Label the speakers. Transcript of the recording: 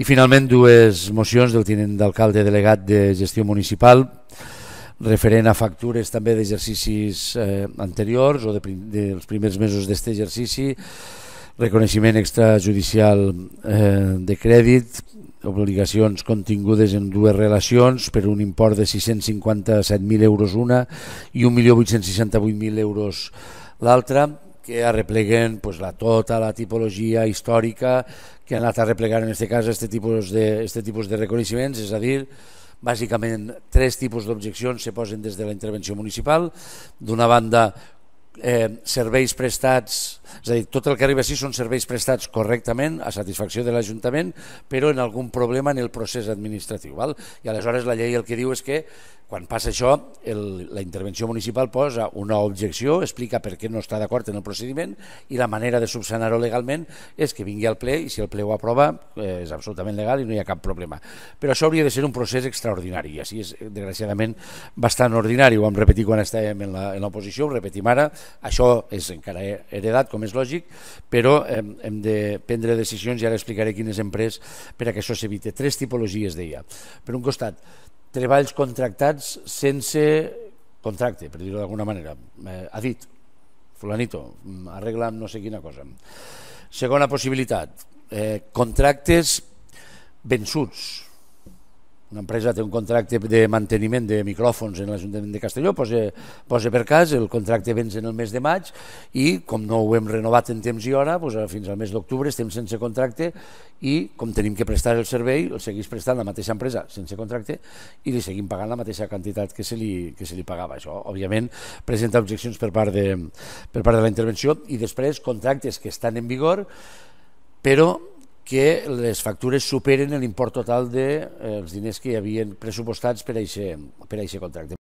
Speaker 1: I finalment dues mocions del tinent d'alcalde delegat de gestió municipal referent a factures també d'exercicis eh, anteriors o de, de, dels primers mesos d'aquest exercici, reconeixement extrajudicial eh, de crèdit, obligacions contingudes en dues relacions per un import de 657.000 euros una i 1.868.000 euros l'altra, que arrepleguen pues, la, tota la tipologia històrica que han anat a replegar en aquest cas aquest tipus de, este tipus de reconeixements, és a dir, bàsicament tres tipus d'objeccions se posen des de la intervenció municipal. D'una banda, eh, serveis prestats, és a dir, tot el que arriba així són serveis prestats correctament, a satisfacció de l'Ajuntament, però en algun problema en el procés administratiu. Val? I aleshores la llei el que diu és que quan passa això, el, la intervenció municipal posa una objecció, explica per què no està d'acord en el procediment i la manera de subsanar-ho legalment és que vingui al ple i si el ple ho aprova eh, és absolutament legal i no hi ha cap problema. Però això hauria de ser un procés extraordinari i així és, desgraciadament, bastant ordinari. Ho vam repetir quan estàvem en l'oposició, ho repetim ara, això és encara heredat, com és lògic, però hem, eh, hem de prendre decisions, i ara explicaré quines hem pres per a que això s'evite. Tres tipologies, deia. Per un costat, treballs contractats sense contracte, per dir-ho d'alguna manera. Eh, ha dit, fulanito, mm, arregla no sé quina cosa. Segona possibilitat, eh, contractes vençuts, una empresa té un contracte de manteniment de micròfons en l'Ajuntament de Castelló, posa, posa per cas, el contracte vens en el mes de maig i com no ho hem renovat en temps i hora, doncs fins al mes d'octubre estem sense contracte i com tenim que prestar el servei, el seguís prestant la mateixa empresa sense contracte i li seguim pagant la mateixa quantitat que se li, que se li pagava. Això, òbviament, presenta objeccions per part, de, per part de la intervenció i després contractes que estan en vigor però que les factures superen l'import total dels de, eh, els diners que hi havien pressupostats per a aquest contracte.